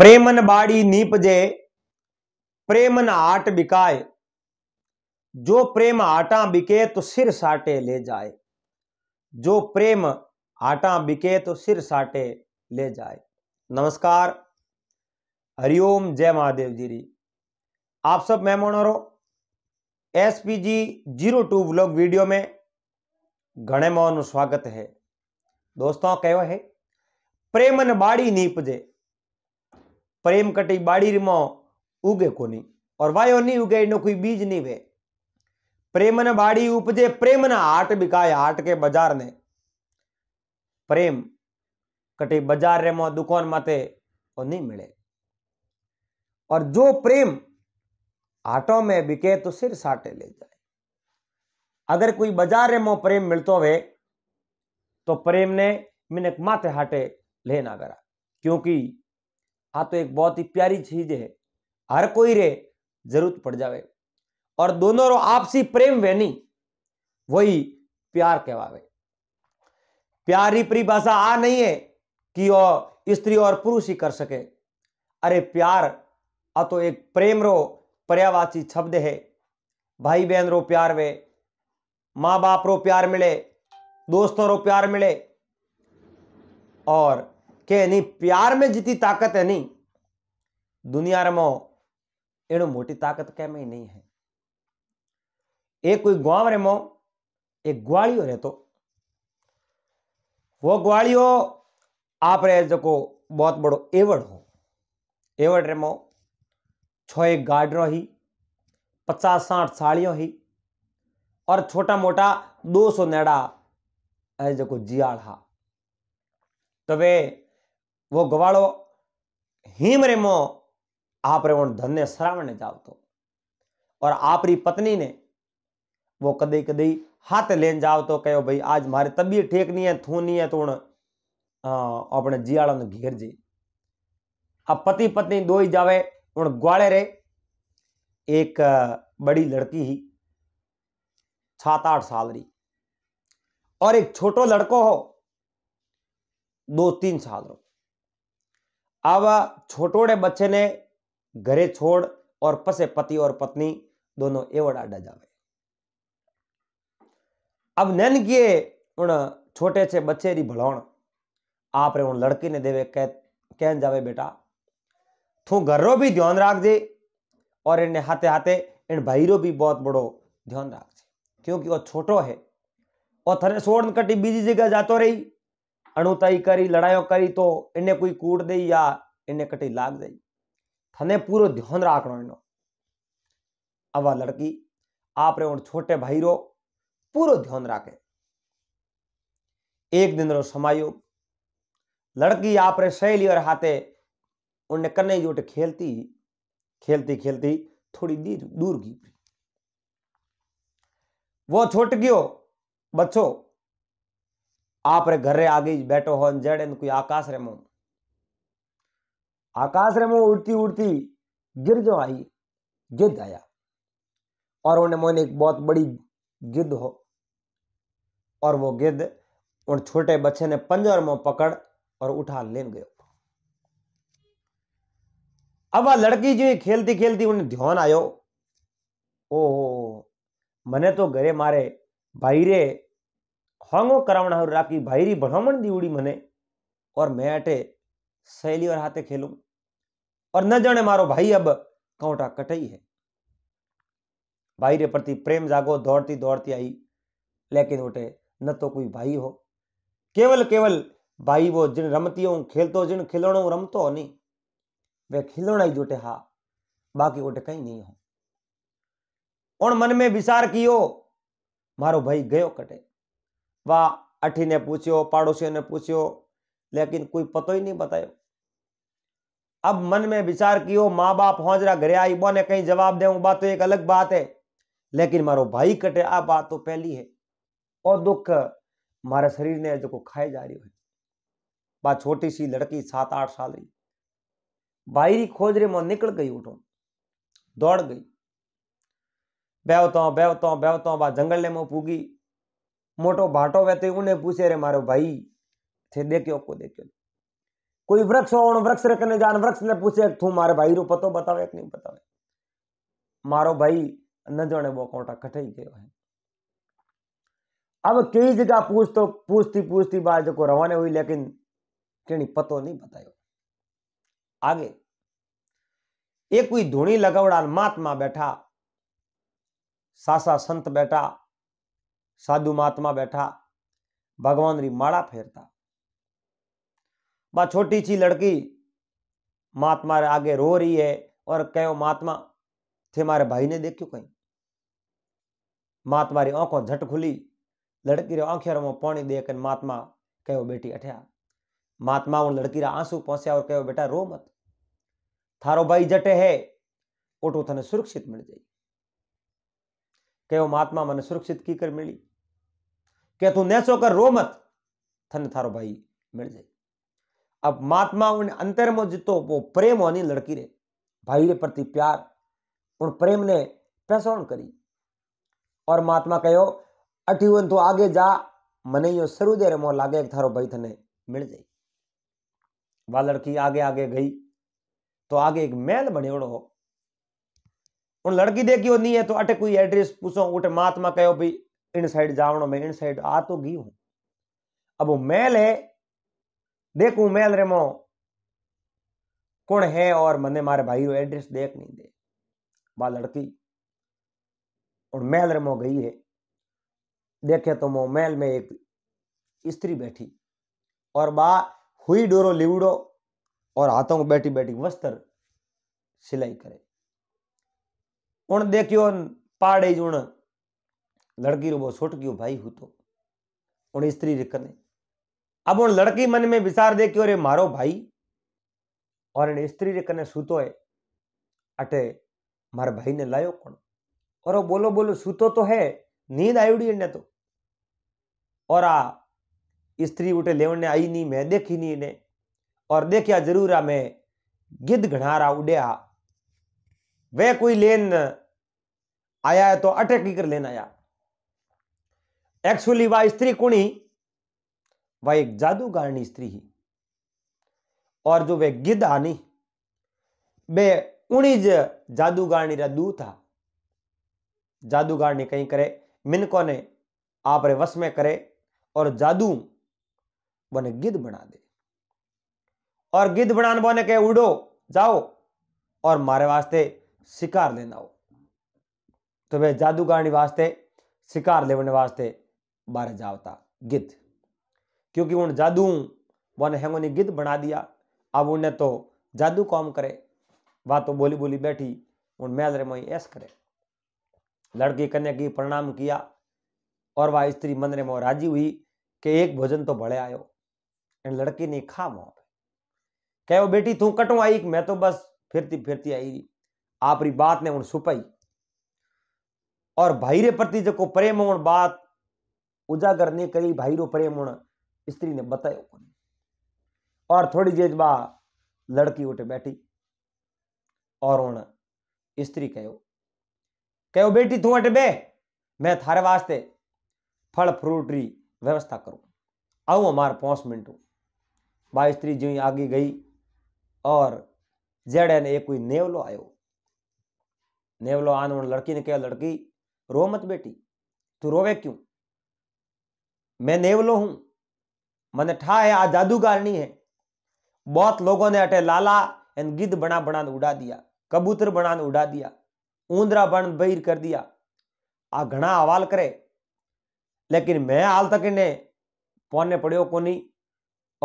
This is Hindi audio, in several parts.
प्रेमन बाड़ी नीपजे प्रेमन आट बिकाए जो प्रेम आटा बिके तो सिर साटे ले जाए जो प्रेम आटा बिके तो सिर साटे ले जाए नमस्कार हरिओम जय महादेव जी री आप सब मेहमानों S P G zero two blog video में घने मोहन स्वागत है दोस्तों कहो है प्रेमन बाड़ी नीपजे प्रेम कटी बाड़ीर में उगे को और वायो नहीं उगे इन कोई बीज नहीं वे प्रेम ने बाड़ी उपजे प्रेम ने आट बिकाय आट के बाजार ने प्रेम कटी बाजार रे दुकान माते और नहीं मिले और जो प्रेम आटो में बिके तो सिर साटे ले जाए अगर कोई बाजार रे मो प्रेम मिलतो वे तो प्रेम ने मिनक माथे हाटे लेना करा क्योंकि हाँ तो एक बहुत ही प्यारी चीज है हर कोई रे जरूरत पड़ जावे और दोनों रो आपसी प्रेम वेनी वही प्यार कहवावे प्यार परिभाषा आ नहीं है कि वो स्त्री और पुरुष ही कर सके अरे प्यार आ तो एक प्रेम रो पर्यावाची शब्द है भाई बहन रो प्यार वे माँ बाप रो प्यार मिले दोस्तों रो प्यार मिले और કે એની પ્યાર મેં જીતી તાકત એની દુનિયામાં એનું મોટી તાકત કેમ નહીં હે એ કોઈ ગામ રેમો એક ગ્વાળિયો રહેતો वो ग्वालियो आप रहे जो को बहुत बड़ो एवड हो एवड रेमो छ एक गार्डनों ही पचास साठ साड़ियों ही और छोटा मोटा दो सौ नेड़ा है जो को जियाड़ हा तो वे वो ગવાળો હિમરેમો आप વણ ધનને સરાવણે तो और आपरी पत्नी ने वो कदई कदई हाथ लेन जाओ तो कहो भाई आज मारी तबीयत ठीक नहीं है थू नहीं है तो अपने जियाड़ा ने घेर जी अब पति पत्नी दो ही जावे उन ग्वाले रे एक बड़ी लड़की ही सात आठ साल री और एक छोटो लड़को हो दो तीन साल रो छोटोड़े बच्चे ने घरे छोड़ और पसे पति और पत्नी दोनों एवड आडा जावे अब नैन किए उन छोटे से बच्चे री भलौण आप रे उन लड़की ने देवे कह कहन जावे बेटा तू घर रो भी ध्यान राख दे और इन हाथे हाथे इन भाई रो भी बहुत बड़ो ध्यान राख क्योंकि वो छोटो है और थने छोड़ कटी बीजी जगह जातो रही अणुताई करी लड़ाई करी तो इन्हें कोई कूट दे या इन्हें कटी लाग दे थने पूरो ध्यान राखनो इनो अवा लड़की आप रे उन छोटे भाई रो पूरो ध्यान राखे एक दिन रो समायोग लड़की आप रे सहेली और हाथे उन्हें कन्ने जोटे खेलती खेलती खेलती थोड़ी दूर दूर गई वो छोट गयो बच्चों आप रे घर रे आगे बैठो हो ને જડે कोई आकाश रे રેમો आकाश रे मुँह उड़ती उड़ती गिर जो आई गिद्ध आया और उन्हें मोने एक बहुत बड़ी गिद्ध हो और वो गिद्ध उन छोटे बच्चे ने पंजर में पकड़ और उठा लेन गयो अब वह लड़की जो खेलती खेलती उन्हें ध्यान आयो ओ मने तो घरे मारे भाई रे હાંગો કરાવણા राखी भाईरी ભણમણ दीवड़ी मने और मैं अटे सहेली और हाथे खेलूं और न जाने मारो भाई अब कौटा कटई है भाई रे प्रति प्रेम जागो दौड़ती दौड़ती आई लेकिन उठे न तो कोई भाई हो केवल केवल भाई वो जिन रमती हूँ खेलतो जिन खिलौनों रमतो नहीं वे खिलौना ही जुटे हा बाकी उठे कहीं नहीं हो और मन में विचार कियो मारो भाई गयो कटे अठी ने पूछो पड़ोसियों ने पूछो लेकिन कोई पतो ही नहीं बतायो अब मन में विचार कियो माँ बाप होजरा घरे आई बो ने कहीं जवाब दे बात तो एक अलग बात है लेकिन मारो भाई कटे आ बात तो पहली है और दुख मारे शरीर ने जो खाए जा रही है बात छोटी सी लड़की सात आठ साल रही बाहरी री खोज रे मैं निकल गई उठो दौड़ गई बेवता बेवता बेवता बा जंगल ने मैं पूगी મોટો ભાટો વેતો उन्हें पूछे रे मारो भाई थे देखियो को देखियो कोई वृक्ष हो वृक्ष रखने जान वृक्ष ने पूछे तू मारे भाई रो पतो बतावे कि नहीं बतावे मारो भाई न जाने वो कोटा कटाई गयो है अब कई जगह पूछ तो पूछती पूछती बात को रवाना हुई लेकिन कहीं पतो नहीं बतायो आगे एक कोई धूणी लगावड़ा महात्मा बैठा सासा संत बैठा साधु महात्मा बैठा ભગવાનની માળા फेरता बा छोटी सी लड़की महात्मा आगे रो रही है और कहो महात्मा थे मारे भाई ने देखो कहीं महात्मा री आंखों झट खुली लड़की रे आंखेर रो पानी कर महात्मा कहो बेटी अठया महात्मा उन लड़की रा आंसू पहुंचा और कहो बेटा रो मत थारो भाई जटे है ओटो थने सुरक्षित मिल जाए कहो महात्मा मैंने सुरक्षित की कर मिली कि तू नैसो कर रो मत थन थारो भाई मिल जाए अब महात्मा उन अंतर में जितो वो प्रेम होनी लड़की रे भाई रे प्रति प्यार उन प्रेम ने पहचान करी और महात्मा कहो हुए तू आगे जा मने यो दे रे मोह लागे थारो भाई थने मिल जाए वह लड़की आगे आगे गई तो आगे एक मैल बने उड़ो उन लड़की देखियो नहीं है तो अटे कोई एड्रेस पूछो उठे महात्मा कहो भाई इन साइड जावण में इन साइड आ तो गई हूं अब वो मैल है देखू मैल रेमो कौन है और मने मारे भाई एड्रेस देख नहीं दे बा लड़की और मैल रेमो गई है देखे तो मो मैल में एक स्त्री बैठी और बा हुई डोरो लिवड़ो और हाथों को बैठी बैठी वस्त्र सिलाई करे उन देखियो पाड़े जुड़ लड़की रो वो छोट गयो भाई हूँ तो उन स्त्री रिकने अब उन लड़की मन में विचार दे क्यों रे मारो भाई और इन स्त्री रे कने सूतो है अटे मारे भाई ने लायो कौन और वो बोलो बोलो सूतो तो है नींद आयुड़ी ने तो और आ स्त्री उठे लेवने आई नहीं मैं देखी नहीं ने और देखिया जरूर आ मैं गिद घणारा उड़िया वे कोई लेन आया है तो अटैक ही कर लेना आया एक्चुअली वह स्त्री कोणी वह एक जादूगारनी स्त्री ही और जो वे गिद्ध आनी वे उन्हीं ज रा दूत था जादूगारनी कहीं करे मिनको ने आप रे वश में करे और जादू बने गिद्ध बना दे और गिद्ध बनाने बोने के उड़ो जाओ और मारे वास्ते शिकार लेना हो तो वे जादूगारनी वास्ते शिकार लेने वास्ते बारे जावता गिद्ध क्योंकि उन जादू वन हैंगो ने गिद्ध बना दिया अब उन्हें तो जादू काम करे वह तो बोली बोली बैठी उन मैल रे मोई ऐस करे लड़की कन्या की प्रणाम किया और वह स्त्री मन रे मोह राजी हुई कि एक भोजन तो भले आयो एंड लड़की ने खा मोह कहो बेटी तू कटो आई मैं तो बस फिरती फिरती आई आपरी बात ने उन सुपाई और भाई रे प्रति जो को प्रेम और बात ઉજાગરને કરી ભાઈરો પ્રેમણ સ્ત્રીને બતાવ્યો કોને और थोड़ी देर बाद लड़की उठ बैठी और उन स्त्री कहो कहो बेटी तू अटे बे मैं थारे वास्ते फल फ्रूट री व्यवस्था करूँ आऊँ हमारे पाँच मिनटू बाई स्त्री ही आगे गई और जड़े ने एक कोई नेवलो आयो नेवलो आने लड़की ने कहा लड़की रो मत बेटी तू रोवे क्यों मैं नेवलो हूं मैंने ठा है आ जादूगारनी है बहुत लोगों ने अटे लाला एन गिद्ध बना बना उड़ा दिया कबूतर बना उड़ा दिया ऊंदरा बन बहिर कर दिया आ घना हवाल करे लेकिन मैं हाल तक इन्हें पौने पड़ो को नहीं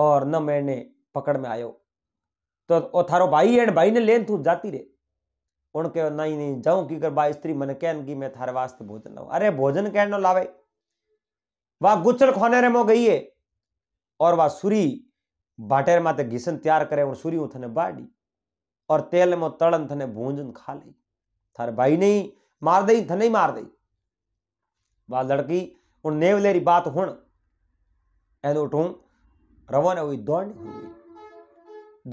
और न मैंने पकड़ में आयो तो ओ थारो भाई एंड भाई ने लेन तू जाती रे उनके नहीं नहीं जाऊं की कर बा स्त्री मन कहन की मैं थारे वास्ते भोजन लाऊ अरे भोजन कहना लावे वह गुच्छर खोने रे मो गई है और वह सूरी बाटेर माते घिसन तैयार करे और सूरी उथने बाड़ी और तेल में तड़न थने भूंजन खा ली थारे भाई नहीं मार दई थने ही मार दई वह लड़की उन नेवलेरी बात हुन एन उठू रवन हुई दौड़ हुई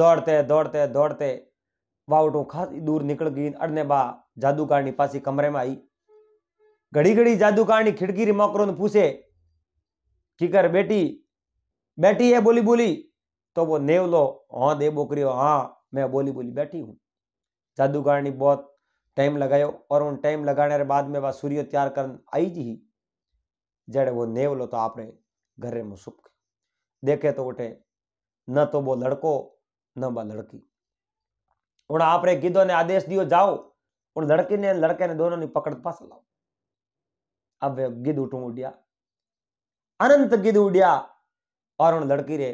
दौड़ते दौड़ते दौड़ते वह उठू खासी दूर निकल गई अड़ने बा जादूकारनी पासी कमरे में आई घड़ी घड़ी जादूकारनी खिड़की री ने पूछे જીગર बेटी बैठी है बोली बोली तो वो नेवलो हाँ दे बोकरी हाँ मैं बोली बोली बैठी हूँ जादूगर ने बहुत टाइम लगायो और उन टाइम लगाने के बाद में वह सूर्य तैयार कर आई जी जड़े वो नेवलो तो आपने घरे में सुप देखे तो उठे न तो वो लड़को न वह लड़की उन आपने गिदो ने आदेश दियो जाओ उन लड़की ने लड़के ने दोनों ने पकड़ पास लाओ अब वे गिद उठू उठिया अनंत गिद उड़िया और उन लड़की रे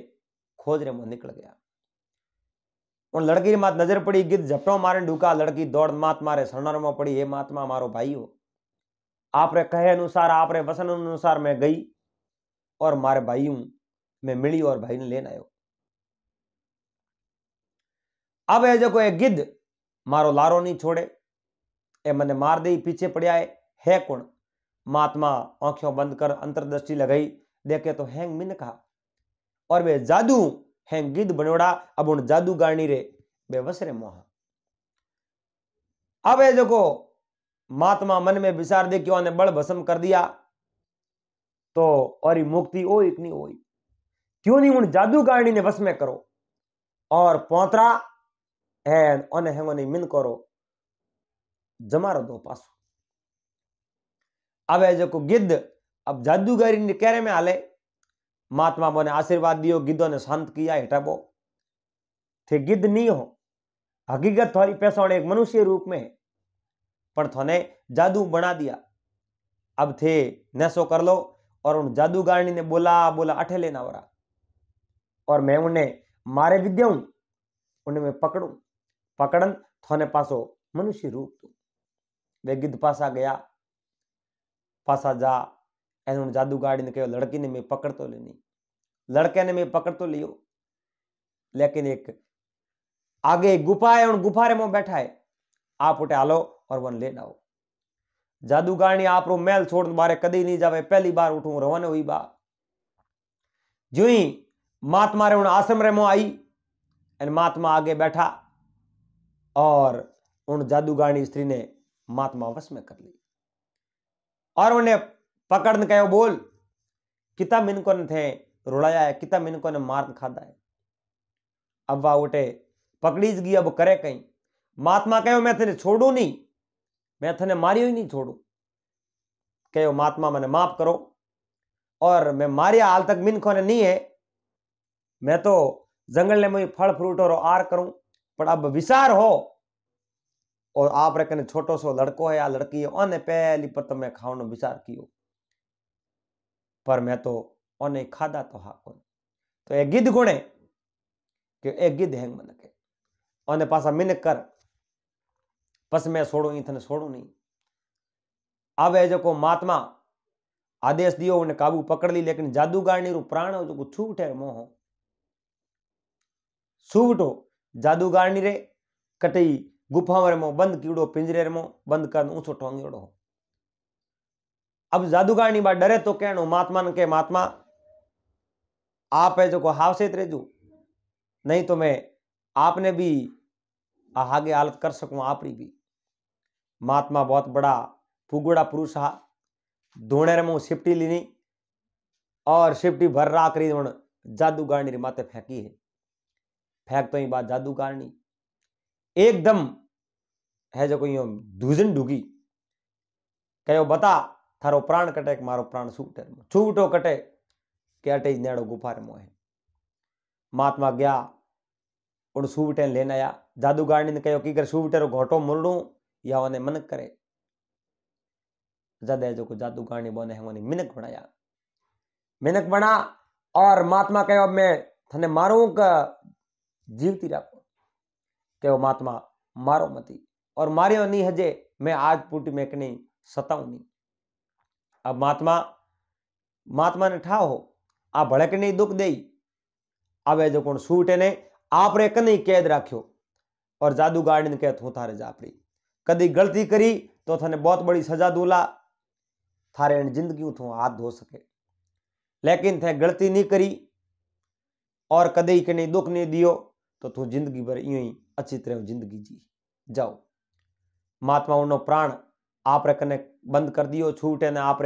खोज रे मुंह निकल गया उन लड़की रे मात नजर पड़ी गिद झपटो मारे डूका लड़की दौड़ मात मारे शरणर में पड़ी हे महात्मा मारो भाई हो आप रे कहे अनुसार आप रे वसन अनुसार मैं गई और मारे भाई हूं मैं मिली और भाई ने लेन आयो अब है जो कोई गिद्ध मारो लारो नहीं छोड़े ए मने मार दे पीछे पड़िया है कौन महात्मा आंखों बंद कर अंतरदृष्टि लगाई देखे तो हैंग मिन कहा और वे जादू हैंग गिद बनोड़ा अब उन जादू गाणी रे वे वसरे मोहा अब देखो महात्मा मन में विचार दे क्यों ने बड़ भसम कर दिया तो और मुक्ति ओ इतनी ओ क्यों नहीं उन जादू गारणी ने वश में करो और पोतरा एन मिन करो रो दो पासो अब जो गिद्ध अब जादूगरी ने कहरे में आले महात्मा ने आशीर्वाद दियो गिद्धो ने शांत किया बो थे गिद्ध नहीं हो हकीकत थोड़ी पैसा एक मनुष्य रूप में है पर थोने जादू बना दिया अब थे नशो कर लो और उन जादूगारणी ने बोला बोला अठे लेना वरा और मैं उन्हें मारे भी दू उन्हें मैं पकड़ू पकड़न थोने पासो मनुष्य रूप तू वे गिद्ध पासा गया પાછા જા जादू गाड़ी ने कहो लड़की ने मैं पकड़ तो लेनी लड़के ने मैं पकड़ तो लियो लेकिन एक आगे एक गुफा है उन गुफारे में बैठा है आप उठे आलो और वन ले जादू गाड़ी आप रो मेल छोड़ बारे कदी नहीं जावे पहली बार उठू रवन हुई बा जो ही महात्मा रे उन आश्रम रे मो आई एन महात्मा आगे बैठा और उन जादूगारनी स्त्री ने महात्मा वश में कर ली और उन्हें पकड़न कहो बोल किता मिनको ने थे रुलाया है किता मिनको ने मार खादा है अब वाह उठे पकड़ीज गई अब करे कहीं महात्मा कहो मैं तेने छोड़ू नहीं मैं थे मारियो ही नहीं छोड़ू कहो महात्मा मैंने माफ करो और मैं मारिया हाल तक मिनखो ने नहीं है मैं तो जंगल ने मुझे फल फ्रूट और आर करूं पर अब विचार हो और आप रखने छोटो सो लड़को है या लड़की है उन्हें पहली पर तो मैं खाने विचार कियो पर मैं तो उन्हें खादा तो हा कौन तो एक गिद्ध गुणे कि एक गिद्ध हैंग मन के उन्हें पासा मिन कर बस मैं छोड़ू ही थे छोड़ू नहीं अब है जो को महात्मा आदेश दियो उन्हें काबू पकड़ ली लेकिन जादूगारनी रू प्राण हो जो को छूट मोह सूबटो जादूगारनी रे कटई गुफा में रमो बंद कीड़ो पिंजरे रमो बंद कर ऊंचो ठोंगियोड़ो अब जादूगर बा डरे तो कहनो महात्मा ने के महात्मा आप है जो को हावसेत रेजो नहीं तो मैं आपने भी आगे हालत कर सकूं आप री भी महात्मा बहुत बड़ा फुगड़ा पुरुष हा धोने रमो शिफ्टी लीनी और शिफ्टी भर रा करी जादूगरनी रे माते फेंकी है फेंक तो ही बात जादूगरणी एकदम है जो कोई धूजन डूगी कहो बता थारो प्राण कटे मारो प्राण પ્રાણ छूटो कटे के अटे અટે જ નેડો ગુફારે મોહે મહાત્મા उन सूवटे लेने आया जादूगारणी ने कहो कि कर सूवटे रो घोटो मुरड़ू या उन्हें मनक करे जदे जो को जादूगारणी बोने है उन्हें मिनक बनाया मिनक बना और महात्मा कहो अब मैं थने मारू का जीवती रखो તેઓ महात्मा मारो मती और मारियो नहीं हजे मैं आज पुट सताऊ नहीं अब महात्मा महात्मा ने ठा हो आ भड़क नहीं दुख दई आवे जो कौन सूट ने आप रे कहीं कैद राख्यो और जादूगार ने कहत तू थारे जापड़ी कदी गलती करी तो थाने बहुत बड़ी सजा दूला थारे जिंदगी थो हाथ धो सके लेकिन थे गलती नहीं करी और कदी कहीं दुख नहीं दियो तो तू जिंदगी भर यूं ही अच्छी तरह जिंदगी जी जाओ महात्मा उनो प्राण आप कने बंद कर दियो छूटे ने आप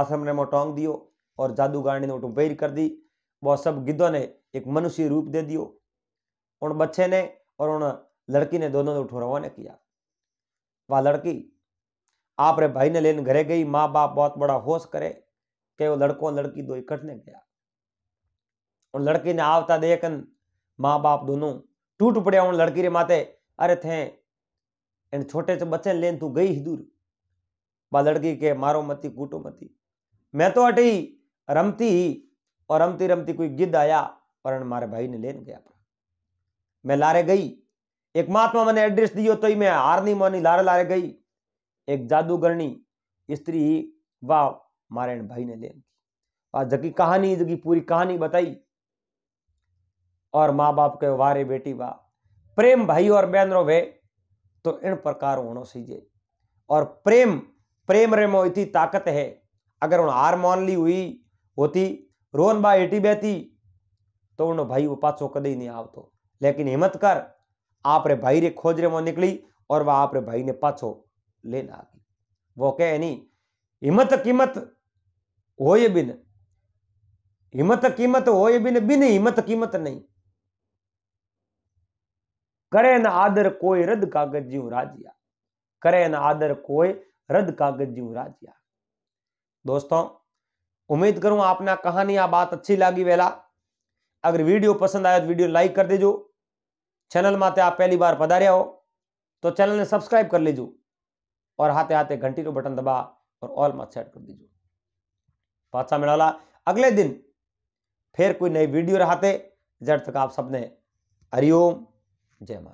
आश्रम ने मो टोंग दियो और जादूगरणी ने उठो बैर कर दी वो सब गिद्धों ने एक मनुष्य रूप दे दियो उन बच्चे ने और उन लड़की ने दोनों ने उठो रवाना किया वह लड़की आप रे भाई ने लेने घरे गई माँ बाप बहुत बड़ा होश करे के वो लड़कों लड़की दो इकट्ठने गया और लड़की ने आवता देखन माँ बाप दोनों टूट उन लड़की रे माते अरे थे इन छोटे से बच्चे ले तू गई ही दूर बा लड़की के मारो मती कूटो मती मैं तो તો रमती ही और रमती रमती कोई गिद्ध आया और मारे भाई ने लेन गया मैं लारे गई एक महात्मा मैंने एड्रेस दियो तो ही मैं हार नहीं मानी लारे लारे गई एक जादूगरनी स्त्री वाह मारे भाई ने लेन वाह जकी कहानी जकी पूरी कहानी बताई और माँ बाप के वारे बेटी वाह प्रेम भाई और बहनों वे तो इन प्रकार होनो सीजे और प्रेम प्रेम रे इतनी ताकत है अगर उन हार मान ली हुई होती रोन बा एटी बहती तो उन भाई वो कद ही नहीं आवतो लेकिन हिम्मत कर आप रे भाई रे खोज रे निकली और वह आप रे भाई ने पाछो लेना आगी वो कह नहीं हिम्मत कीमत हो ये बिन हिम्मत कीमत हो ये बिन बिन हिम्मत कीमत नहीं करे न आदर कोई रद कागज जीव राजिया करे न आदर कोई रद कागज जीव राजिया दोस्तों उम्मीद करूं आपने कहानी या बात अच्छी लगी वेला अगर वीडियो पसंद आया तो वीडियो लाइक कर दीजो चैनल माते आप पहली बार पधारे हो तो चैनल ने सब्सक्राइब कर लीजो और हाथे हाथे घंटी रो बटन दबा और ऑल मत सेट कर दीजो पाचा मिला अगले दिन फिर कोई नई वीडियो रहते जड़ तक आप सबने हरिओम 这样嘛？